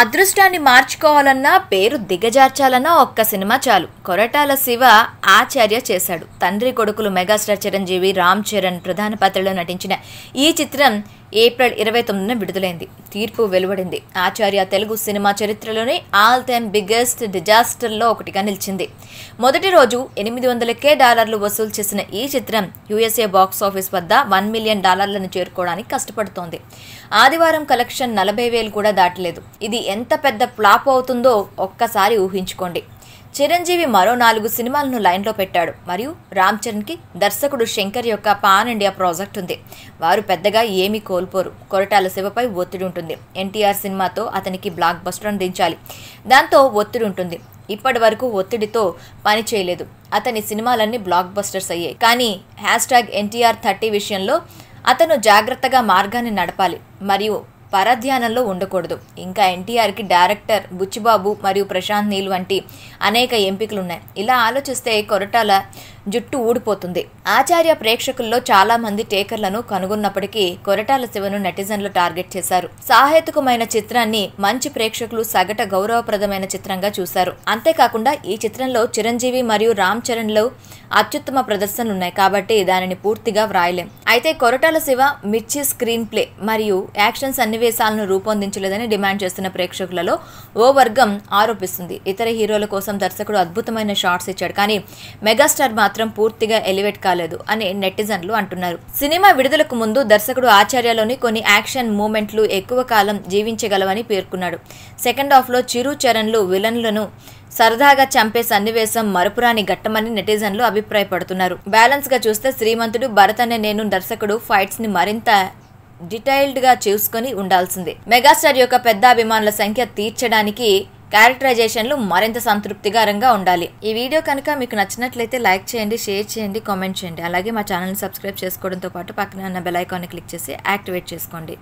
అదృష్టాన్ని మార్చుకోవాలన్నా పేరు దిగజార్చాలన్నా ఒక్క సినిమా చాలు కొరటాల శివ ఆచార్య చేశాడు తండ్రి కొడుకులు మెగాస్టార్ చిరంజీవి రామ్ చరణ్ ప్రధాన పాత్రలో నటించిన ఈ చిత్రం ఏప్రిల్ ఇరవై తొమ్మిదిన విడుదలైంది తీర్పు వెలువడింది ఆచార్య తెలుగు సినిమా చరిత్రలోనే ఆల్ టైమ్ బిగ్గెస్ట్ డిజాస్టర్లో ఒకటిగా నిలిచింది మొదటి రోజు ఎనిమిది వందలకే డాలర్లు వసూలు చేసిన ఈ చిత్రం యుఎస్ఏ బాక్స్ ఆఫీస్ వద్ద వన్ మిలియన్ డాలర్లను చేరుకోవడానికి కష్టపడుతోంది ఆదివారం కలెక్షన్ నలభై వేలు కూడా దాటలేదు ఇది ఎంత పెద్ద ఫ్లాప్ అవుతుందో ఒక్కసారి ఊహించుకోండి చిరంజీవి మరో నాలుగు సినిమాలను లైన్లో పెట్టాడు మరియు రామ్ చరణ్కి దర్శకుడు శంకర్ యొక్క పాన్ ఇండియా ప్రాజెక్ట్ ఉంది వారు పెద్దగా ఏమీ కోల్పోరు కొరటాల శివపై ఒత్తిడి ఉంటుంది ఎన్టీఆర్ సినిమాతో అతనికి బ్లాక్ బస్టర్ అందించాలి దాంతో ఒత్తిడి ఉంటుంది ఇప్పటి వరకు ఒత్తిడితో పని చేయలేదు అతని సినిమాలన్నీ బ్లాక్ బస్టర్స్ అయ్యాయి కానీ హ్యాష్ ట్యాగ్ ఎన్టీఆర్ థర్టీ విషయంలో అతను జాగ్రత్తగా మార్గాన్ని నడపాలి మరియు పరధ్యానంలో ఉండకూడదు ఇంకా ఎన్టీఆర్కి డైరెక్టర్ బుచ్చిబాబు మరియు ప్రశాంత్ నీల్ వంటి అనేక ఎంపికలు ఉన్నాయి ఇలా ఆలోచిస్తే కొరటాల జుట్టు ఊడిపోతుంది ఆచార్య ప్రేక్షకుల్లో చాలా మంది టేకర్లను కనుగొన్నప్పటికీ కొరటాల శివను నెటిజన్లు టార్గెట్ చేశారు సాహేతుకమైన చిత్రాన్ని మంచి ప్రేక్షకులు సగట గౌరవప్రదమైన చిత్రంగా చూశారు అంతేకాకుండా ఈ చిత్రంలో చిరంజీవి మరియు రామ్ చరణ్లో అత్యుత్తమ ప్రదర్శనలు ఉన్నాయి కాబట్టి దానిని పూర్తిగా వ్రాయలేం అయితే కొరటాల శివ మిర్చి స్క్రీన్ ప్లే మరియు యాక్షన్ సన్నివేశాలను రూపొందించలేదని డిమాండ్ చేస్తున్న ప్రేక్షకులలో ఓ వర్గం ఆరోపిస్తుంది ఇతర హీరోల కోసం దర్శకుడు అద్భుతమైన షార్ట్స్ ఇచ్చాడు కానీ మెగాస్టార్ మాత్రం మాత్రం పూర్తిగా ఎలివేట్ కాలేదు అని నెటిజన్లు అంటున్నారు సినిమా విడుదలకు ముందు దర్శకుడు ఆచార్యలోని కొన్ని యాక్షన్ మూమెంట్లు ఎక్కువ కాలం జీవించగలవని పేర్కొన్నాడు సెకండ్ హాఫ్లో చిరు చరణ్లు విలన్లను సరదాగా చంపే సన్నివేశం మరపురాని ఘట్టమని నెటిజన్లు అభిప్రాయపడుతున్నారు బ్యాలెన్స్ గా చూస్తే శ్రీమంతుడు భరత్ అనే నేను దర్శకుడు ఫైట్స్ ని మరింత గా చూసుకొని ఉండాల్సిందే మెగాస్టార్ యొక్క పెద్ద అభిమానుల సంఖ్య తీర్చడానికి క్యారెక్టరైజేషన్లు మరింత సంతృప్తికరంగా ఉండాలి ఈ వీడియో కనుక మీకు నచ్చినట్లయితే లైక్ చేయండి షేర్ చేయండి కామెంట్ చేయండి అలాగే మా ఛానల్ని సబ్స్క్రైబ్ చేసుకోవడంతో పాటు పక్కన ఉన్న బెల్ ఐకాన్ని క్లిక్ చేసి యాక్టివేట్ చేసుకోండి